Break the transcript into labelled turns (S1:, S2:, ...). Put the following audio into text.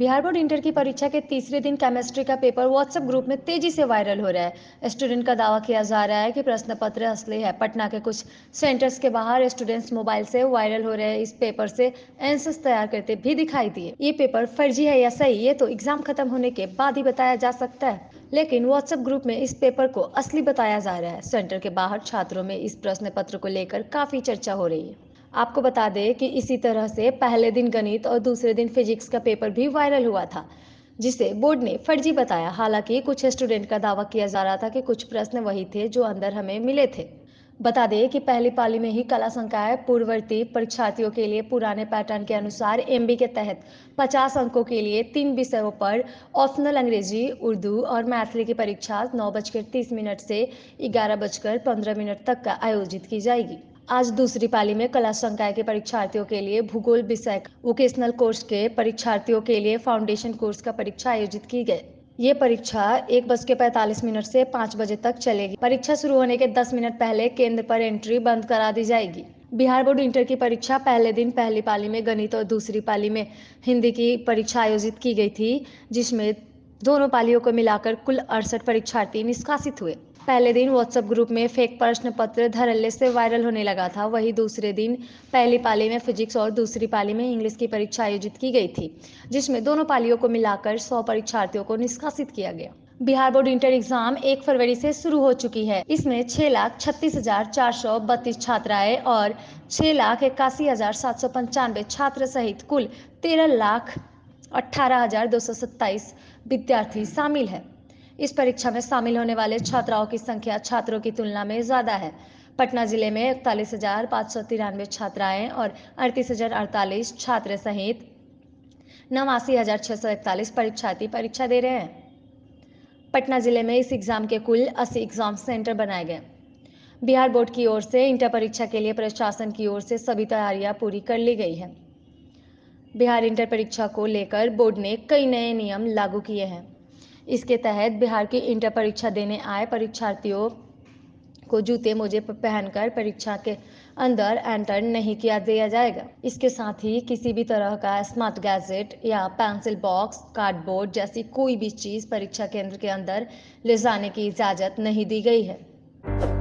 S1: Bihar board inter की परीक्षा के तीसरे दिन केमिस्ट्री का पेपर व्हाट्सएप ग्रुप में तेजी से वायरल हो रहा है स्टूडेंट का दावा किया जा रहा है कि प्रश्न पत्र असली है पटना के कुछ सेंटर्स के बाहर स्टूडेंट्स मोबाइल से वायरल हो रहे इस पेपर से एंसर्स तैयार करते भी दिखाई दिए ये पेपर फर्जी है या सही ये तो एग्जाम खत्म होने के बाद ही बताया जा सकता है लेकिन व्हाट्सएप ग्रुप में इस पेपर को असली बताया जा रहा है सेंटर के बाहर छात्रों में इस प्रश्न पत्र को लेकर काफी चर्चा हो रही है आपको बता दें कि इसी तरह से पहले दिन गणित और दूसरे दिन फिजिक्स का पेपर भी वायरल हुआ था जिसे बोर्ड ने फर्जी बताया हालांकि कुछ स्टूडेंट का दावा किया जा रहा था कि कुछ प्रश्न वही थे जो अंदर हमें मिले थे बता दें कि पहली पाली में ही कला संकाय पूर्ववर्ती परीक्षार्थियों के लिए पुराने पैटर्न के अनुसार एम के तहत 50 अंकों के लिए तीन विषयों पर ऑप्शनल अंग्रेजी उर्दू और मैथिली की परीक्षा नौ बजकर तीस मिनट से ग्यारह बजकर पंद्रह मिनट तक का आयोजित की जाएगी आज दूसरी पाली में कला संकाय के परीक्षार्थियों के लिए भूगोल विषय वोकेशनल कोर्स के परीक्षार्थियों के लिए फाउंडेशन कोर्स का परीक्षा आयोजित की गई ये परीक्षा एक बज के पैतालीस मिनट से पाँच बजे तक चलेगी परीक्षा शुरू होने के दस मिनट पहले केंद्र पर एंट्री बंद करा दी जाएगी बिहार बोर्ड इंटर की परीक्षा पहले दिन पहली पाली में गणित और दूसरी पाली में हिंदी की परीक्षा आयोजित की गई थी जिसमें दोनों पालियों को मिलाकर कुल अड़सठ परीक्षार्थी निष्कासित हुए पहले दिन व्हाट्सएप ग्रुप में फेक प्रश्न पत्र धरल्ले से वायरल होने लगा था वहीं दूसरे दिन पहली पाली में फिजिक्स और दूसरी पाली में इंग्लिश की परीक्षा आयोजित की गई थी जिसमें दोनों पालियों को मिलाकर सौ परीक्षार्थियों को निष्कासित किया गया बिहार बोर्ड इंटर एग्जाम एक फरवरी से शुरू हो चुकी है इसमें छह लाख छत्तीस हजार चार सौ बत्तीस छात्राएं और छह लाख इक्यासी हजार सात सौ पंचानवे छात्र सहित कुल तेरह लाख अठारह हजार दो सौ सत्ताईस विद्यार्थी शामिल है इस परीक्षा में शामिल होने वाले छात्राओं की संख्या छात्रों की तुलना में ज़्यादा है पटना जिले में इकतालीस हजार पाँच सौ तिरानवे छात्राएं और अड़तीस हजार अड़तालीस छात्र सहित नवासी हजार छः सौ इकतालीस परीक्षार्थी परीक्षा दे रहे हैं पटना जिले में इस एग्ज़ाम के कुल अस्सी एग्ज़ाम सेंटर बनाए गए बिहार बोर्ड की ओर से इंटर परीक्षा के लिए प्रशासन की ओर से सभी तैयारियां पूरी कर ली गई है बिहार इंटर परीक्षा को लेकर बोर्ड ने कई नए नियम लागू किए हैं इसके तहत बिहार की इंटर परीक्षा देने आए परीक्षार्थियों को जूते मोजे पहनकर परीक्षा के अंदर एंटर नहीं किया दिया जाएगा इसके साथ ही किसी भी तरह का स्मार्ट गैजेट या पेंसिल बॉक्स कार्डबोर्ड जैसी कोई भी चीज़ परीक्षा केंद्र के अंदर ले जाने की इजाज़त नहीं दी गई है